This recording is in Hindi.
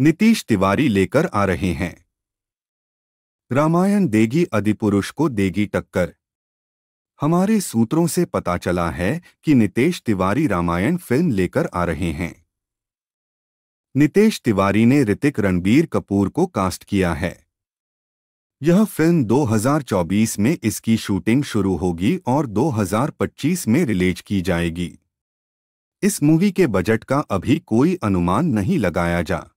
नीतीश तिवारी लेकर आ रहे हैं रामायण देगी अधिपुरुष को देगी टक्कर हमारे सूत्रों से पता चला है कि नितेश तिवारी रामायण फिल्म लेकर आ रहे हैं नितेश तिवारी ने ऋतिक रणबीर कपूर को कास्ट किया है यह फिल्म 2024 में इसकी शूटिंग शुरू होगी और 2025 में रिलीज की जाएगी इस मूवी के बजट का अभी कोई अनुमान नहीं लगाया जा